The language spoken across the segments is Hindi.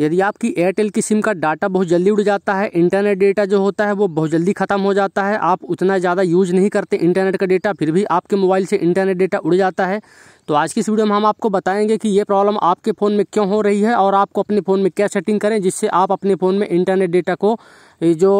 यदि आपकी एयरटेल की सिम का डाटा बहुत जल्दी उड़ जाता है इंटरनेट डेटा जो होता है वो बहुत जल्दी ख़त्म हो जाता है आप उतना ज़्यादा यूज नहीं करते इंटरनेट का डेटा फिर भी आपके मोबाइल से इंटरनेट डेटा उड़ जाता है तो आज की इस वीडियो में हम आपको बताएंगे कि ये प्रॉब्लम आपके फ़ोन में क्यों हो रही है और आपको अपने फ़ोन में क्या सेटिंग करें जिससे आप अपने फ़ोन में इंटरनेट डेटा को जो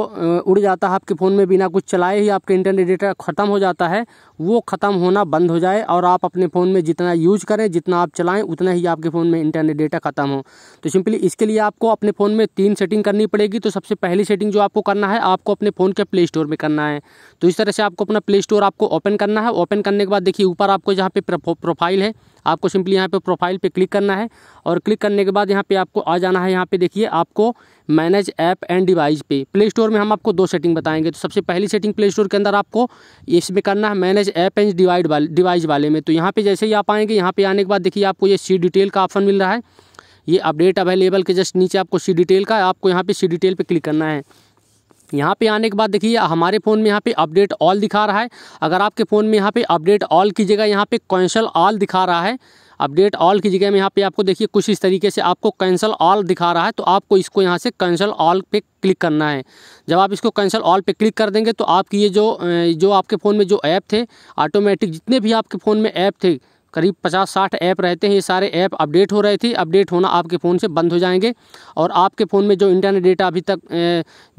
उड़ जाता है आपके फ़ोन में बिना कुछ चलाए ही आपके इंटरनेट डेटा ख़त्म हो जाता है वो ख़त्म होना बंद हो जाए और आप अपने फ़ोन में जितना यूज करें जितना आप चलाएं उतना ही आपके फ़ोन में इंटरनेट डेटा ख़त्म हो तो सिंपली इसके लिए आपको अपने फ़ोन में तीन सेटिंग करनी पड़ेगी तो सबसे पहली सेटिंग जो आपको करना है आपको अपने फ़ोन के प्ले स्टोर में करना है तो इस तरह से आपको अपना प्ले स्टोर आपको ओपन करना है ओपन करने के बाद देखिए ऊपर आपको जहाँ पे प्रोफाइल है आपको सिंपली यहाँ पे प्रोफाइल पे क्लिक करना है और क्लिक करने के बाद यहाँ पे आपको आ जाना है यहाँ पे देखिए आपको मैनेज ऐप एंड डिवाइस पे प्ले स्टोर में हम आपको दो सेटिंग बताएंगे तो सबसे पहली सेटिंग प्ले स्टोर के अंदर आपको इसमें करना है मैनेज ऐप एंड डिवाइड वाले डिवाइस वाले में तो यहाँ पे जैसे ही आप आएंगे यहाँ पे आने के बाद देखिए आपको ये सी डिटेल का ऑप्शन मिल रहा है ये अपडेट अवेलेबल के जस्ट नीचे आपको सी डिटेल का आपको यहाँ पर सी डिटेल पर क्लिक करना है यहाँ पे आने के बाद देखिए हमारे फ़ोन में यहाँ पे अपडेट ऑल दिखा रहा है अगर आपके फ़ोन में यहाँ पे अपडेट ऑल कीजिएगा यहाँ पे कैंसल ऑल दिखा रहा है अपडेट ऑल की जगह में यहाँ पे आपको देखिए कुछ इस तरीके से आपको कैंसिल ऑल दिखा रहा है तो आपको इसको यहाँ से कैंसिल ऑल पे क्लिक करना है जब आप इसको कैंसिल ऑल पे क्लिक कर देंगे तो आपकी ये जो जो आपके फ़ोन में जो ऐप थे ऑटोमेटिक जितने भी आपके फ़ोन में ऐप थे करीब पचास साठ ऐप रहते हैं ये सारे ऐप अपडेट हो रहे थे अपडेट होना आपके फ़ोन से बंद हो जाएंगे और आपके फ़ोन में जो इंटरनेट डेटा अभी तक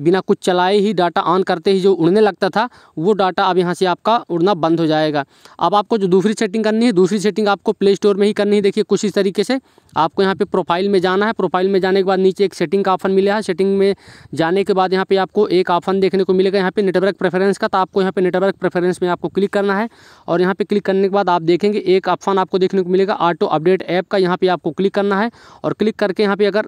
बिना कुछ चलाए ही डाटा ऑन करते ही जो उड़ने लगता था वो डाटा अब यहाँ से आपका उड़ना बंद हो जाएगा अब आपको जो दूसरी सेटिंग करनी है दूसरी सेटिंग आपको प्ले स्टोर में ही करनी है देखिए कुछ इस तरीके से आपको यहाँ पर प्रोफाइल में जाना है प्रोफाइल में जाने के बाद नीचे एक सेटिंग का ऑफन मिला है सेटिंग में जाने के बाद यहाँ पर आपको एक ऑफन देखने को मिलेगा यहाँ पर नेटवर्क प्रेफरेंस का तो आपको यहाँ पर नेटवर्क प्रेफरेंस में आपको क्लिक करना है और यहाँ पर क्लिक करने के बाद आप देखेंगे एक ऑप्शन आपको देखने को मिलेगा ऑटो अपडेट ऐप का यहाँ पे आपको क्लिक करना है और क्लिक करके यहाँ पे अगर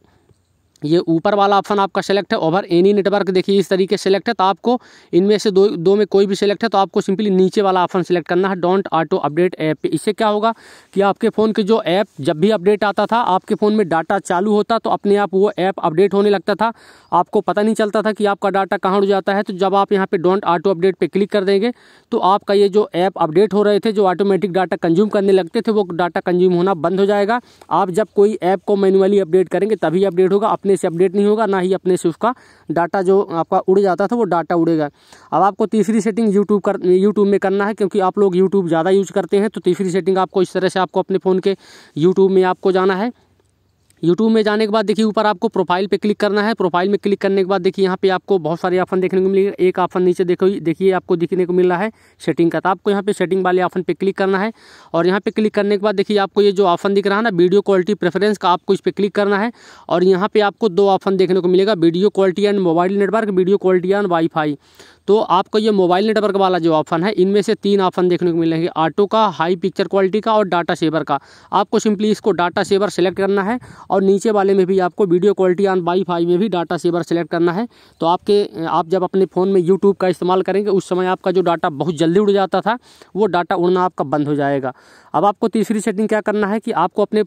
ये ऊपर वाला ऑप्शन आपका सेलेक्ट है ओवर एनी नेटवर्क देखिए इस तरीके सेलेक्ट है तो आपको इनमें से दो दो में कोई भी सेलेक्ट है तो आपको सिंपली नीचे वाला ऑप्शन सेलेक्ट करना है डोंट ऑटो अपडेट ऐप इससे क्या होगा कि आपके फ़ोन के जो ऐप जब भी अपडेट आता था आपके फ़ोन में डाटा चालू होता तो अपने आप वो ऐप अपडेट होने लगता था आपको पता नहीं चलता था कि आपका डाटा कहाँ उड़ जाता है तो जब आप यहाँ पर डोंट ऑटो अपडेट पर क्लिक कर देंगे तो आपका ये जो ऐप अपडेट हो रहे थे जो ऑटोमेटिक डाटा कंज्यूम करने लगते थे वो डाटा कंज्यूम होना बंद हो जाएगा आप जब कोई ऐप को मैनुअली अपडेट करेंगे तभी अपडेट होगा अपने अपने से अपडेट नहीं होगा ना ही अपने से उसका डाटा जो आपका उड़ जाता था वो डाटा उड़ेगा अब आपको तीसरी सेटिंग यूट्यूब कर यूट्यूब में करना है क्योंकि आप लोग यूट्यूब ज़्यादा यूज करते हैं तो तीसरी सेटिंग आपको इस तरह से आपको अपने फ़ोन के यूट्यूब में आपको जाना है यूट्यूब में जाने के बाद देखिए ऊपर आपको प्रोफाइल पे क्लिक करना है प्रोफाइल में क्लिक करने के बाद देखिए यहाँ पे आपको बहुत सारे ऑप्शन देखने को मिलेगा एक ऑप्शन नीचे देखो देखिए आपको दिखने को मिल रहा है सेटिंग का तो आपको यहाँ पे सेटिंग वाले ऑप्शन पे क्लिक करना है और यहाँ पे क्लिक करने के बाद देखिए आपको ये जो ऑप्शन दिख रहा है ना वीडियो क्वालिटी प्रेफरेंस का आपको इस पर क्लिक करना है और यहाँ पर आपको दो ऑप्शन देखने को मिलेगा video quality and mobile network video quality and wifi तो आपको ये मोबाइल नेटवर्क वाला जो ऑप्शन है इनमें से तीन ऑप्शन देखने को मिलेंगे ऑटो का हाई पिक्चर क्वालिटी का और डाटा सेवर का आपको सिंपली इसको डाटा सेवर सेलेक्ट करना है और नीचे वाले में भी आपको वीडियो क्वालिटी ऑन वाईफाई में भी डाटा सेवर सेलेक्ट करना है तो आपके आप जब अपने फ़ोन में यूट्यूब का इस्तेमाल करेंगे उस समय आपका जो डाटा बहुत जल्दी उड़ जाता था वो डाटा उड़ना आपका बंद हो जाएगा अब आपको तीसरी सेटिंग क्या करना है कि आपको अपने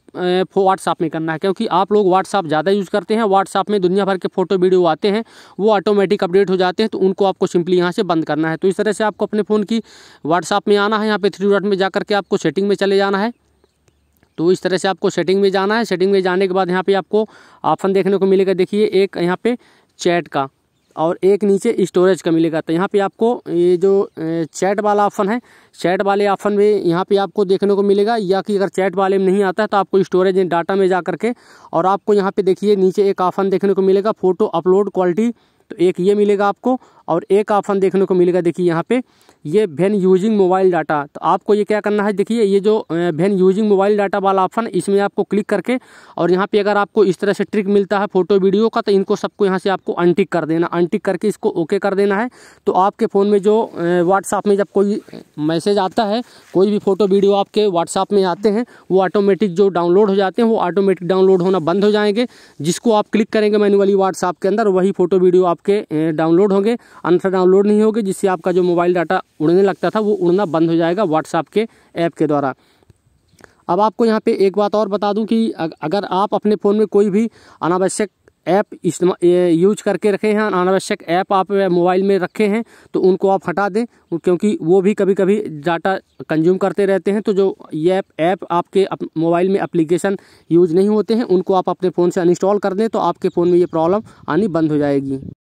व्हाट्सअप में करना है क्योंकि आप लोग व्हाट्सअप ज़्यादा यूज़ करते हैं व्हाट्सएप में दुनिया भर के फ़ोटो वीडियो आते हैं वो ऑटोमेटिक अपडेट हो जाते हैं तो उनको आपको सिंपली सिंपली यहाँ से बंद करना है तो इस तरह से आपको अपने फ़ोन की व्हाट्सअप में आना है यहाँ पे थ्री डॉट में जा करके आपको सेटिंग में चले जाना है तो इस तरह से आपको सेटिंग में जाना है सेटिंग में जाने के बाद यहाँ पे आपको ऑप्शन देखने को मिलेगा देखिए एक यहाँ पे चैट का और एक नीचे स्टोरेज का मिलेगा तो यहाँ पे आपको ये जो चैट वाला ऑप्शन है चैट वाले ऑप्शन में यहाँ पे आपको देखने को मिलेगा या कि अगर चैट वाले में नहीं आता है तो आपको स्टोरेज डाटा में जा करके और आपको यहाँ पे देखिए नीचे एक ऑप्शन देखने को मिलेगा फ़ोटो अपलोड क्वालिटी तो एक ये मिलेगा आपको और एक ऑप्शन देखने को मिलेगा देखिए यहाँ पे ये वैन यूजिंग मोबाइल डाटा तो आपको ये क्या करना है देखिए ये जो वैन यूजिंग मोबाइल डाटा वाला ऑप्शन इसमें आपको क्लिक करके और यहाँ पे अगर आपको इस तरह से ट्रिक मिलता है फोटो वीडियो का तो इनको सबको यहाँ से आपको अनटिक कर देना अनटिक करके इसको ओके कर देना है तो आपके फ़ोन में जो व्हाट्सअप में जब कोई मैसेज आता है कोई भी फ़ोटो वीडियो आपके व्हाट्सअप में आते हैं वो ऑटोमेटिक जो डाउनलोड हो जाते हैं वो ऑटोमेटिक डाउनलोड होना बंद हो जाएंगे जिसको आप क्लिक करेंगे मैनुअली व्हाट्सअप के अंदर वही फ़ोटो वीडियो आपके डाउनलोड होंगे अन्यथा डाउनलोड नहीं होगी जिससे आपका जो मोबाइल डाटा उड़ने लगता था वो उड़ना बंद हो जाएगा व्हाट्सएप के ऐप के द्वारा अब आपको यहाँ पे एक बात और बता दूँ कि अगर आप अपने फ़ोन में कोई भी अनावश्यक ऐप यूज करके रखे हैं अनावश्यक ऐप आप मोबाइल में रखे हैं तो उनको आप हटा दें क्योंकि वो भी कभी कभी डाटा कंज्यूम करते रहते हैं तो जो ये ऐप आप आपके अप, मोबाइल में एप्लीकेशन यूज नहीं होते हैं उनको आप अपने फ़ोन से अनइंस्टॉल कर दें तो आपके फ़ोन में ये प्रॉब्लम आनी बंद हो जाएगी